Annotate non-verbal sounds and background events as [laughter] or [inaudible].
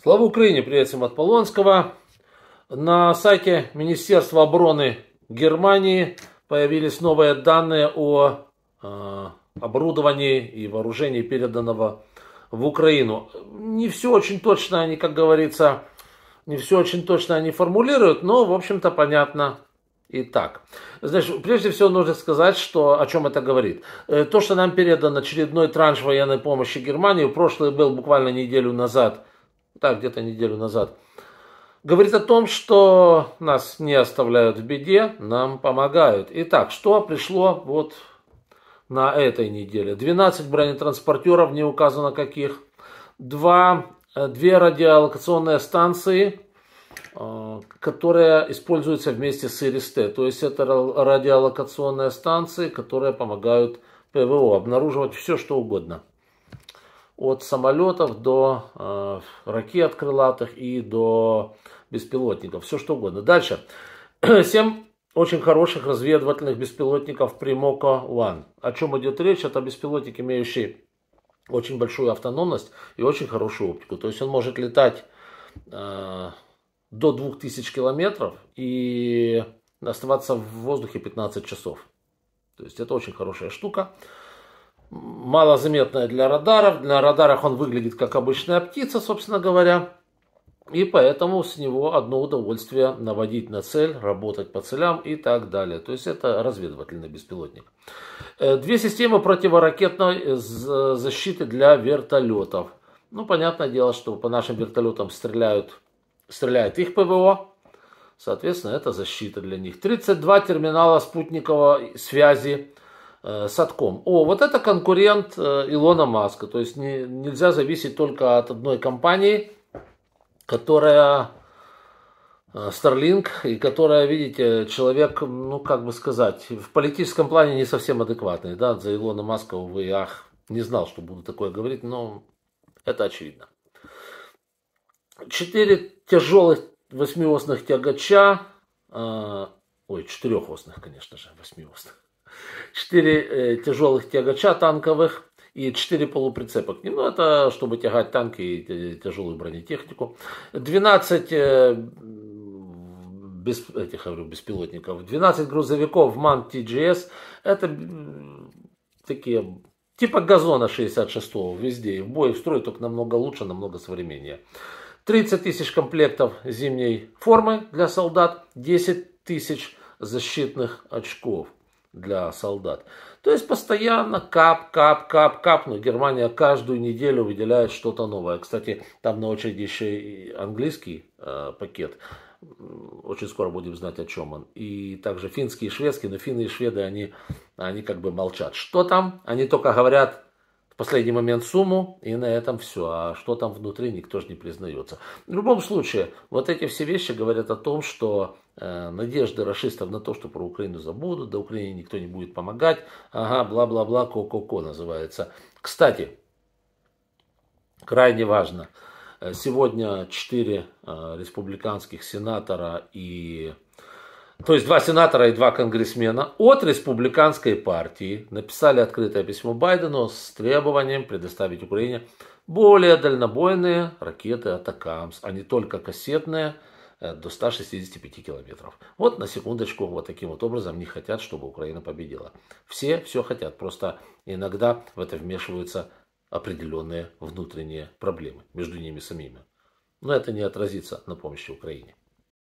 Слава Украине, приветствуем от Полонского. На сайте Министерства обороны Германии появились новые данные о а, оборудовании и вооружении, переданного в Украину. Не все очень точно они, как говорится, не все очень точно они формулируют, но, в общем-то, понятно и так. Значит, прежде всего нужно сказать, что, о чем это говорит. Э, то, что нам передан очередной транш военной помощи Германии, в прошлый был буквально неделю назад – так, где-то неделю назад, говорит о том, что нас не оставляют в беде, нам помогают. Итак, что пришло вот на этой неделе? 12 бронетранспортеров, не указано каких, два э, две радиолокационные станции, э, которая используется вместе с ИРИСТ. То есть это радиолокационные станции, которые помогают ПВО обнаруживать все, что угодно от самолетов до э, ракет крылатых и до беспилотников, все что угодно. Дальше. [clears throat] семь очень хороших разведывательных беспилотников Примоко One. О чем идет речь? Это беспилотник, имеющий очень большую автономность и очень хорошую оптику. То есть он может летать э, до 2000 километров и оставаться в воздухе 15 часов. То есть это очень хорошая штука малозаметная для радаров. Для радаров он выглядит как обычная птица, собственно говоря. И поэтому с него одно удовольствие наводить на цель, работать по целям и так далее. То есть это разведывательный беспилотник. Э, две системы противоракетной защиты для вертолетов. Ну, понятное дело, что по нашим вертолетам стреляют, стреляет их ПВО. Соответственно, это защита для них. 32 терминала спутниковой связи Э, садком. О, вот это конкурент э, Илона Маска. То есть не, нельзя зависеть только от одной компании, которая э, Starlink, и которая, видите, человек, ну как бы сказать, в политическом плане не совсем адекватный. Да? За Илона Маска, увы, ах, не знал, что буду такое говорить, но это очевидно. Четыре тяжелых восьмиосных тягача, э, ой, четырехосных, конечно же, восьмиосных четыре э, тяжелых тягача танковых и четыре полуприцепа к ним. Ну, это чтобы тягать танки и тяжелую бронетехнику. 12 э, без, этих, говорю, беспилотников. 12 грузовиков МАН ТГС. Это такие типа газона 66-го везде. в бой строят только намного лучше, намного современнее. 30 тысяч комплектов зимней формы для солдат, 10 тысяч защитных очков для солдат. То есть постоянно кап, кап, кап, кап. Но Германия каждую неделю выделяет что-то новое. Кстати, там на очереди еще и английский э, пакет. Очень скоро будем знать, о чем он. И также финские и шведские. Но финны и шведы, они, они как бы молчат. Что там? Они только говорят последний момент сумму, и на этом все. А что там внутри, никто же не признается. В любом случае, вот эти все вещи говорят о том, что э, надежды расистов на то, что про Украину забудут, да Украине никто не будет помогать, ага, бла-бла-бла, ко-ко-ко называется. Кстати, крайне важно, э, сегодня четыре э, республиканских сенатора и то есть два сенатора и два конгрессмена от республиканской партии написали открытое письмо Байдену с требованием предоставить Украине более дальнобойные ракеты «Атакамс», а не только кассетные э, до 165 километров. Вот на секундочку, вот таким вот образом не хотят, чтобы Украина победила. Все все хотят, просто иногда в это вмешиваются определенные внутренние проблемы между ними самими. Но это не отразится на помощи Украине.